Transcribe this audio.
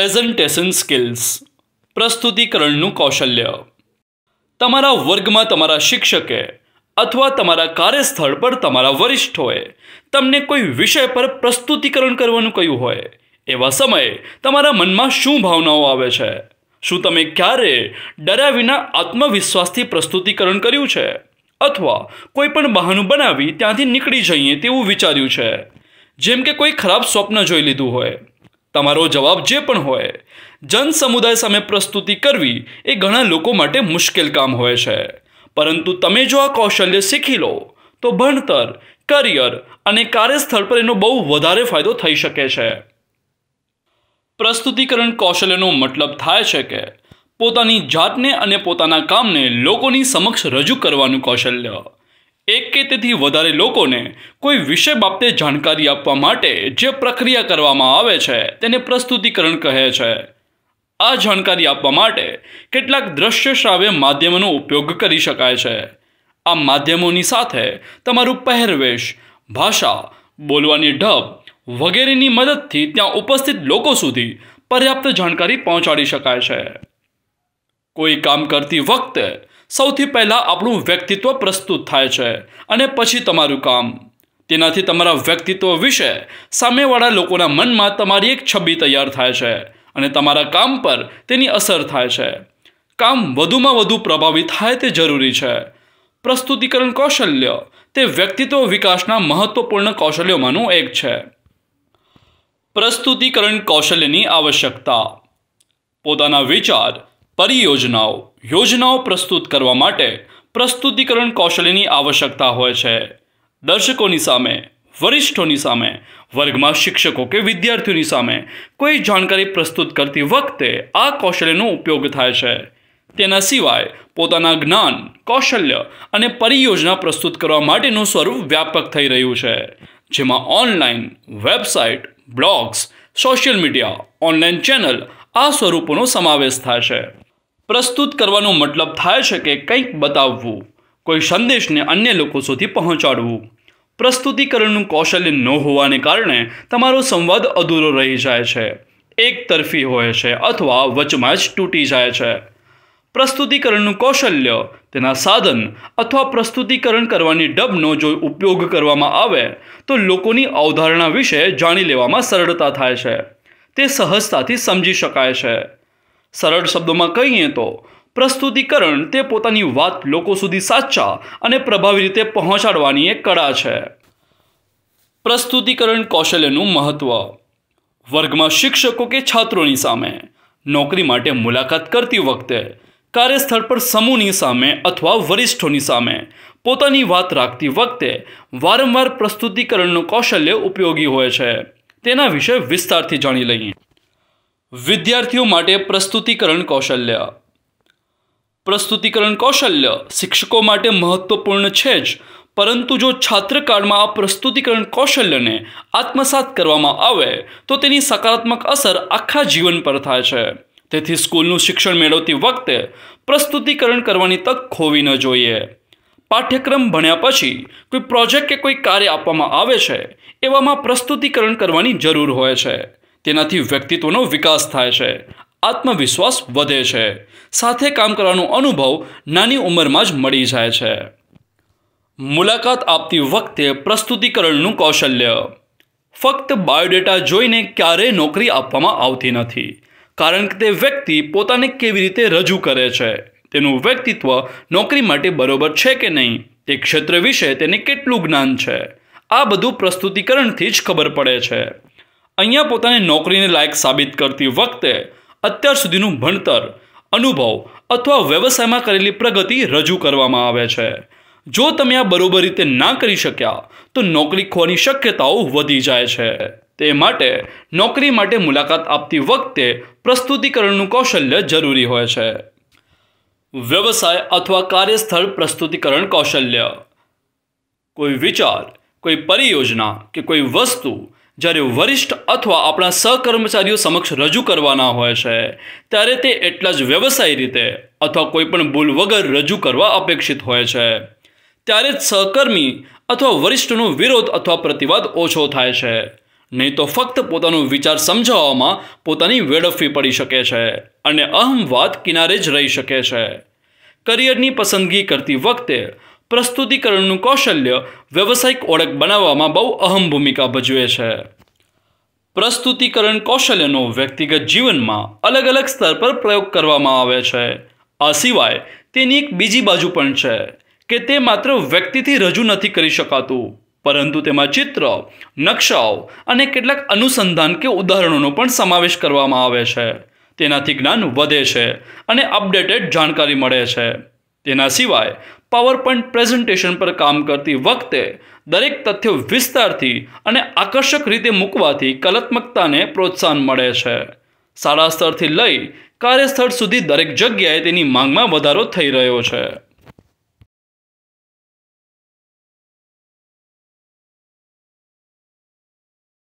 presentation skills પ્રસ્તુતિકરણનું કૌશલ્ય તમારા વર્ગમાં તમારા શિક્ષકે અથવા તમારા કાર્યસ્થળ પર તમારા વરિષ્ઠોએ તમને કોઈ વિષય પર પ્રસ્તુતિકરણ કરવાનું કહ્યું હોય એવા સમયે તમારા મનમાં શું ભાવનાઓ આવે છે શું તમે ક્યારે ડર્યા વિના આત્મવિશ્વાસથી પ્રસ્તુતિકરણ કર્યું છે અથવા કોઈ પણ બહાનું બનાવી ત્યાંથી નીકળી જઈએ તેવું વિચાર્યું છે જેમ કે કોઈ ખરાબ સ્વપ્ન જોઈ લીધું હોય તમારો જવાબ જે પણ હોય જન સમુદાય સામે પ્રસ્તુતિ કરવી એ ઘણા લોકો માટે મુશ્કેલ કામ હોય છે પરંતુ તમે જો આ કૌશલ્ય શીખી લો તો ભણતર કરિયર અને કાર્યસ્થળ પર એનો બહુ વધારે ફાયદો થઈ શકે છે પ્રસ્તુતિકરણ કૌશલ્યનો મતલબ થાય છે કે પોતાની જાતને અને પોતાના કામને લોકોની સમક્ષ રજૂ કરવાનું કૌશલ્ય એક કે તેથી વધારે લોકોને કોઈ વિષય બાબતે જાણકારી આપવા માટે જે પ્રક્રિયા કરવામાં આવે છે તેને પ્રસ્તુતિકરણ કહે છે આ જાણકારી આપવા માટે કેટલાક દ્રશ્ય શ્રાવ્ય માધ્યમોનો ઉપયોગ કરી શકાય છે આ માધ્યમોની સાથે તમારું પહેરવેશ ભાષા બોલવાની ઢબ વગેરેની મદદથી ત્યાં ઉપસ્થિત લોકો સુધી પર્યાપ્ત જાણકારી પહોંચાડી શકાય છે કોઈ કામ કરતી વખતે સૌથી પહેલાં આપણું વ્યક્તિત્વ પ્રસ્તુત થાય છે અને પછી તમારું કામ તેનાથી તમારા વ્યક્તિત્વ વિશે સામેવાળા લોકોના મનમાં તમારી એક છબી તૈયાર થાય છે અને તમારા કામ પર તેની અસર થાય છે કામ વધુમાં વધુ પ્રભાવિત થાય તે જરૂરી છે પ્રસ્તુતિકરણ કૌશલ્ય તે વ્યક્તિત્વ વિકાસના મહત્વપૂર્ણ કૌશલ્યોમાંનું એક છે પ્રસ્તુતિકરણ કૌશલ્યની આવશ્યકતા પોતાના વિચાર પરિયોજનાઓ યોજનાઓ પ્રસ્તુત કરવા માટે પ્રસ્તુતિકરણ કૌશલ્યની આવશ્યકતા હોય છે દર્શકોની સામે વરિષ્ઠોની સામે વર્ગમાં શિક્ષકો કે વિદ્યાર્થીઓની સામે કોઈ જાણકારી પ્રસ્તુત કરતી વખતે આ કૌશલ્યનો ઉપયોગ થાય છે તેના સિવાય પોતાના જ્ઞાન કૌશલ્ય અને પરિયોજના પ્રસ્તુત કરવા માટેનું સ્વરૂપ વ્યાપક થઈ રહ્યું છે જેમાં online website blogs social media online channel આ સ્વરૂપોનો સમાવેશ થાય છે પ્રસ્તુત કરવાનો મતલબ થાય છે કે કંઈક બતાવવું કોઈ સંદેશને અન્ય લોકો સુધી પહોંચાડવું પ્રસ્તુતિકરણનું કૌશલ્ય ન હોવાને કારણે તમારો સંવાદ અધૂરો રહી જાય છે એકતરફી હોય છે અથવા વચમાં જ તૂટી જાય છે પ્રસ્તુતિકરણનું કૌશલ્ય તેના સાધન અથવા પ્રસ્તુતિકરણ કરવાની ડબનો જો ઉપયોગ કરવામાં આવે તો લોકોની અવધારણા વિશે જાણી લેવામાં સરળતા થાય છે તે સહજતાથી સમજી શકાય છે સરળ શબ્દોમાં કહીએ તો પ્રસ્તુતિકરણ તે પોતાની વાત લોકો સુધી સાચા અને પ્રભાવી રીતે પહોંચાડવાની એક કળા છે પ્રસ્તુતિકરણ કૌશલ્યનું મહત્ત્વ વર્ગમાં શિક્ષકો કે છાત્રોની સામે નોકરી માટે મુલાકાત કરતી વખતે કાર્યસ્થળ પર સમૂહની સામે અથવા વરિષ્ઠોની સામે પોતાની વાત રાખતી વખતે વારંવાર પ્રસ્તુતિકરણનું કૌશલ્ય ઉપયોગી હોય છે તેના વિશે વિસ્તારથી જાણી લઈએ વિદ્યાર્થીઓ માટે પ્રસ્તુતિકરણ કૌશલ્ય પ્રસ્તુતિકરણ કૌશલ્ય શિક્ષકો માટે મહત્વપૂર્ણ છે જ પરંતુ જો છાત્રકાળમાં આ પ્રસ્તુતિકરણ કૌશલ્યને આત્મસાત કરવામાં આવે તો તેની સકારાત્મક અસર આખા જીવન પર થાય છે તેથી સ્કૂલનું શિક્ષણ મેળવતી વખતે પ્રસ્તુતિકરણ કરવાની તક ખોવી ન જોઈએ પાઠ્યક્રમ ભણ્યા પછી કોઈ પ્રોજેક્ટ કે કોઈ કાર્ય આપવામાં આવે છે એવામાં પ્રસ્તુતિકરણ કરવાની જરૂર હોય છે તેનાથી વ્યક્તિત્વનો વિકાસ થાય છે આત્મવિશ્વાસ વધે છે સાથે કામ કરવાનો અનુભવ નાની ઉંમરમાં જ મળી જાય છે મુલાકાત આપતી વખતે પ્રસ્તુતિકરણનું કૌશલ્ય ફક્ત બાયોડેટા જોઈને ક્યારેય નોકરી આપવામાં આવતી નથી કારણ કે તે વ્યક્તિ પોતાને કેવી રીતે રજૂ કરે છે તેનું વ્યક્તિત્વ નોકરી માટે બરોબર છે કે નહીં તે ક્ષેત્ર વિશે તેને કેટલું જ્ઞાન છે આ બધું પ્રસ્તુતિકરણથી જ ખબર પડે છે અહીંયા પોતાની નોકરીને લાયક સાબિત કરતી વખતે અત્યાર સુધીનું ભણતર અનુભવ અથવા વ્યવસાયમાં કરેલી પ્રગતિ રજૂ કરવામાં આવે છે જો તમે આ બરોબર રીતે ના કરી શક્યા તો નોકરી ખોવાની શક્યતાઓ વધી જાય છે તે માટે નોકરી માટે મુલાકાત આપતી વખતે પ્રસ્તુતિકરણનું કૌશલ્ય જરૂરી હોય છે વ્યવસાય અથવા કાર્યસ્થળ પ્રસ્તુતિકરણ કૌશલ્ય કોઈ વિચાર કોઈ પરિયોજના કે કોઈ વસ્તુ જ્યારે વરિષ્ઠ અથવા આપણા સહકર્મચારીઓ સમક્ષ રજૂ કરવાના હોય છે ત્યારે તે એટલા જ વ્યવસાય રીતે અથવા કોઈપણ ભૂલ વગર રજૂ કરવા અપેક્ષિત હોય છે ત્યારે જ સહકર્મી અથવા વરિષ્ઠનો વિરોધ અથવા પ્રતિવાદ ઓછો થાય છે નહીં તો ફક્ત પોતાનો વિચાર સમજાવવામાં પોતાની વેડફવી પડી શકે છે અને અહમવાદ કિનારે જ રહી શકે છે કરિયરની પસંદગી કરતી વખતે પ્રસ્તુતિકરણનું કૌશલ્ય વ્યવસાયિક ઓળખ બનાવવામાં બહુ અહમ ભૂમિકા ભજવે છે પ્રસ્તુતિકરણ કૌશલ્યનો વ્યક્તિગત જીવનમાં અલગ અલગ સ્તર પર પ્રયોગ કરવામાં આવે છે આ સિવાય તેની એક બીજી બાજુ પણ છે કે તે માત્ર વ્યક્તિથી રજૂ નથી કરી શકાતું પરંતુ તેમાં ચિત્ર નકશાઓ અને કેટલાક અનુસંધાન કે ઉદાહરણોનો પણ સમાવેશ કરવામાં આવે છે તેનાથી જ્ઞાન વધે છે અને અપડેટેડ જાણકારી મળે છે તેના સિવાય પાવરપોઈન્ટ પ્રેઝન્ટેશન પર કામ કરતી વખતે દરેક તથ્યો વિસ્તારથી અને આકર્ષક રીતે મૂકવાથી કલાત્મકતાને પ્રોત્સાહન મળે છે શાળા સ્તરથી લઈ કાર્યસ્થળ સુધી દરેક જગ્યાએ તેની માંગમાં વધારો થઈ રહ્યો છે